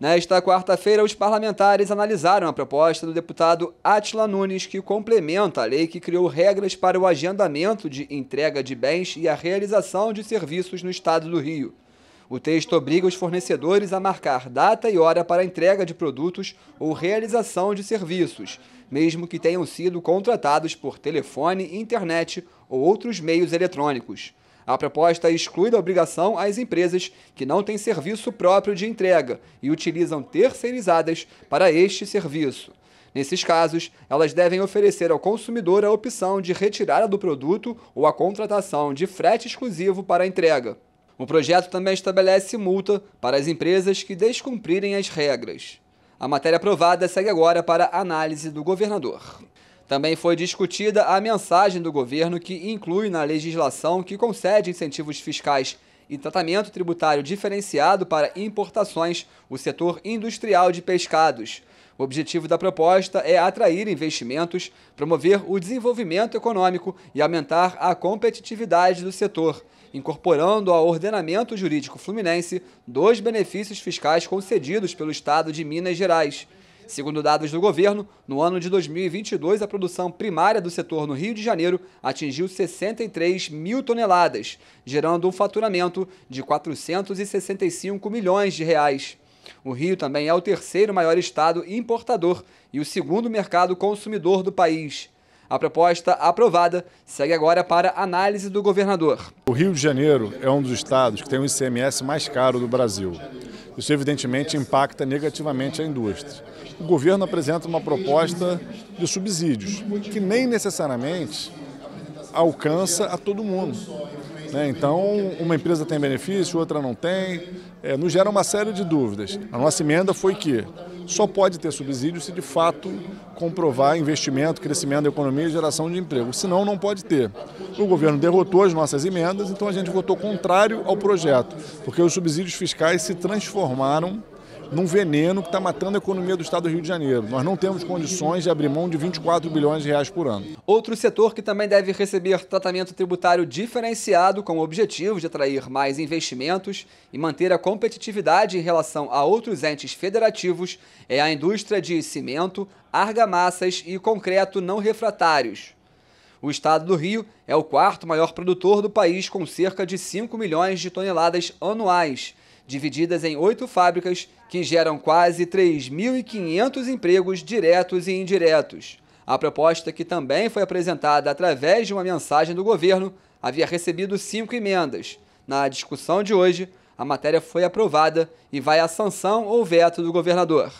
Nesta quarta-feira, os parlamentares analisaram a proposta do deputado Atila Nunes, que complementa a lei que criou regras para o agendamento de entrega de bens e a realização de serviços no estado do Rio. O texto obriga os fornecedores a marcar data e hora para entrega de produtos ou realização de serviços, mesmo que tenham sido contratados por telefone, internet ou outros meios eletrônicos. A proposta exclui da obrigação as empresas que não têm serviço próprio de entrega e utilizam terceirizadas para este serviço. Nesses casos, elas devem oferecer ao consumidor a opção de retirada do produto ou a contratação de frete exclusivo para a entrega. O projeto também estabelece multa para as empresas que descumprirem as regras. A matéria aprovada segue agora para análise do governador. Também foi discutida a mensagem do governo que inclui na legislação que concede incentivos fiscais e tratamento tributário diferenciado para importações o setor industrial de pescados, o objetivo da proposta é atrair investimentos, promover o desenvolvimento econômico e aumentar a competitividade do setor, incorporando ao ordenamento jurídico fluminense dois benefícios fiscais concedidos pelo Estado de Minas Gerais. Segundo dados do governo, no ano de 2022, a produção primária do setor no Rio de Janeiro atingiu 63 mil toneladas, gerando um faturamento de 465 milhões de reais o Rio também é o terceiro maior estado importador e o segundo mercado consumidor do país. A proposta aprovada segue agora para análise do governador. O Rio de Janeiro é um dos estados que tem o ICMS mais caro do Brasil. Isso, evidentemente, impacta negativamente a indústria. O governo apresenta uma proposta de subsídios, que nem necessariamente alcança a todo mundo. Né? Então, uma empresa tem benefício, outra não tem, é, nos gera uma série de dúvidas. A nossa emenda foi que só pode ter subsídio se de fato comprovar investimento, crescimento da economia e geração de emprego, senão não pode ter. O governo derrotou as nossas emendas, então a gente votou contrário ao projeto, porque os subsídios fiscais se transformaram num veneno que está matando a economia do estado do Rio de Janeiro. Nós não temos condições de abrir mão de 24 bilhões de reais por ano. Outro setor que também deve receber tratamento tributário diferenciado com o objetivo de atrair mais investimentos e manter a competitividade em relação a outros entes federativos é a indústria de cimento, argamassas e concreto não refratários. O estado do Rio é o quarto maior produtor do país, com cerca de 5 milhões de toneladas anuais divididas em oito fábricas que geram quase 3.500 empregos diretos e indiretos. A proposta, que também foi apresentada através de uma mensagem do governo, havia recebido cinco emendas. Na discussão de hoje, a matéria foi aprovada e vai à sanção ou veto do governador.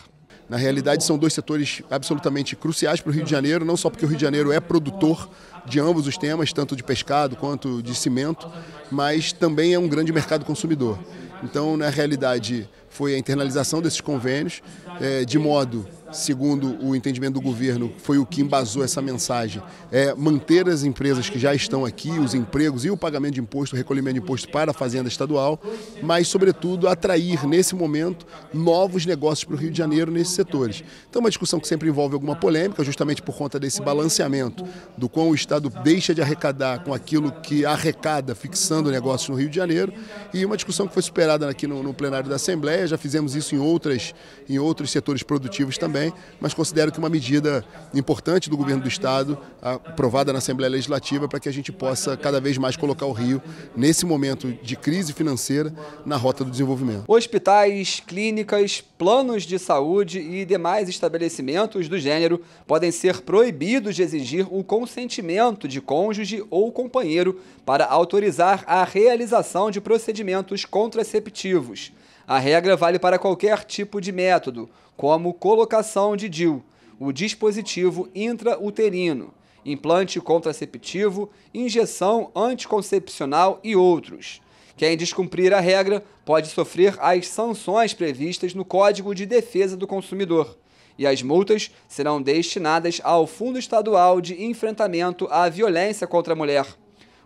Na realidade, são dois setores absolutamente cruciais para o Rio de Janeiro, não só porque o Rio de Janeiro é produtor de ambos os temas, tanto de pescado quanto de cimento, mas também é um grande mercado consumidor. Então, na realidade, foi a internalização desses convênios, eh, de modo segundo o entendimento do governo, foi o que embasou essa mensagem, é manter as empresas que já estão aqui, os empregos e o pagamento de imposto, o recolhimento de imposto para a Fazenda Estadual, mas, sobretudo, atrair, nesse momento, novos negócios para o Rio de Janeiro nesses setores. Então, uma discussão que sempre envolve alguma polêmica, justamente por conta desse balanceamento do quão o Estado deixa de arrecadar com aquilo que arrecada, fixando negócios no Rio de Janeiro, e uma discussão que foi superada aqui no, no plenário da Assembleia, já fizemos isso em, outras, em outros setores produtivos também, também, mas considero que uma medida importante do governo do Estado, aprovada na Assembleia Legislativa, para que a gente possa cada vez mais colocar o Rio, nesse momento de crise financeira, na rota do desenvolvimento. Hospitais, clínicas, planos de saúde e demais estabelecimentos do gênero podem ser proibidos de exigir o consentimento de cônjuge ou companheiro para autorizar a realização de procedimentos contraceptivos. A regra vale para qualquer tipo de método, como colocação de DIL, o dispositivo intrauterino, implante contraceptivo, injeção anticoncepcional e outros. Quem descumprir a regra pode sofrer as sanções previstas no Código de Defesa do Consumidor. E as multas serão destinadas ao Fundo Estadual de Enfrentamento à Violência contra a Mulher.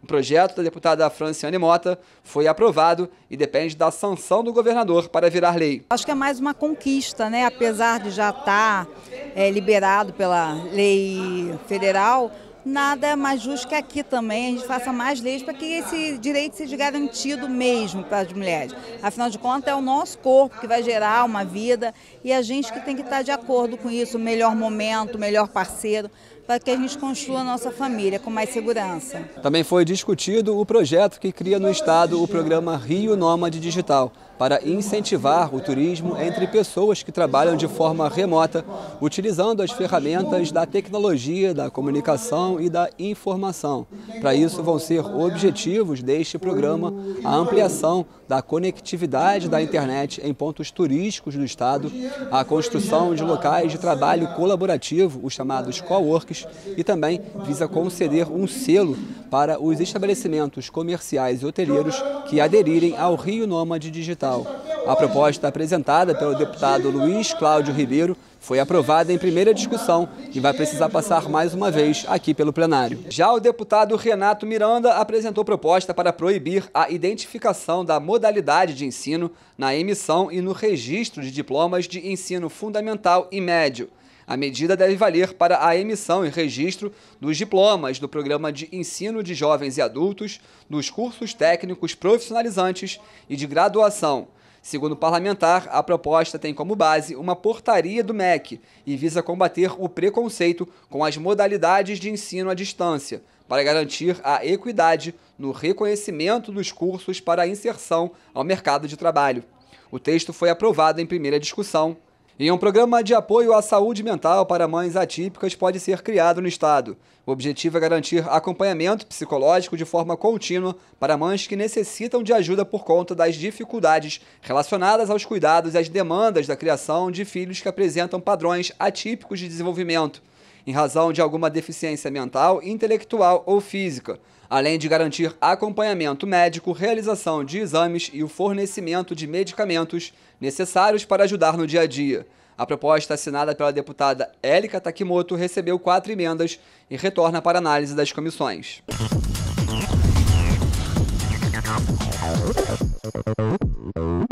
O projeto da deputada Franciane Mota foi aprovado e depende da sanção do governador para virar lei. Acho que é mais uma conquista, né? apesar de já estar tá, é, liberado pela lei federal, nada mais justo que aqui também a gente faça mais leis para que esse direito seja garantido mesmo para as mulheres. Afinal de contas, é o nosso corpo que vai gerar uma vida e a gente que tem que estar de acordo com isso, o melhor momento, o melhor parceiro para que a gente construa a nossa família com mais segurança. Também foi discutido o projeto que cria no Estado o programa Rio Nômade Digital, para incentivar o turismo entre pessoas que trabalham de forma remota, utilizando as ferramentas da tecnologia, da comunicação e da informação. Para isso, vão ser objetivos deste programa a ampliação da conectividade da internet em pontos turísticos do Estado, a construção de locais de trabalho colaborativo, os chamados coworks, e também visa conceder um selo para os estabelecimentos comerciais e hoteleiros que aderirem ao Rio Nômade Digital. A proposta apresentada pelo deputado Luiz Cláudio Ribeiro foi aprovada em primeira discussão e vai precisar passar mais uma vez aqui pelo plenário. Já o deputado Renato Miranda apresentou proposta para proibir a identificação da modalidade de ensino na emissão e no registro de diplomas de ensino fundamental e médio. A medida deve valer para a emissão e registro dos diplomas do Programa de Ensino de Jovens e Adultos, dos cursos técnicos profissionalizantes e de graduação. Segundo o parlamentar, a proposta tem como base uma portaria do MEC e visa combater o preconceito com as modalidades de ensino à distância, para garantir a equidade no reconhecimento dos cursos para inserção ao mercado de trabalho. O texto foi aprovado em primeira discussão e um programa de apoio à saúde mental para mães atípicas pode ser criado no Estado. O objetivo é garantir acompanhamento psicológico de forma contínua para mães que necessitam de ajuda por conta das dificuldades relacionadas aos cuidados e às demandas da criação de filhos que apresentam padrões atípicos de desenvolvimento em razão de alguma deficiência mental, intelectual ou física, além de garantir acompanhamento médico, realização de exames e o fornecimento de medicamentos necessários para ajudar no dia a dia. A proposta assinada pela deputada Élica Takimoto recebeu quatro emendas e retorna para análise das comissões.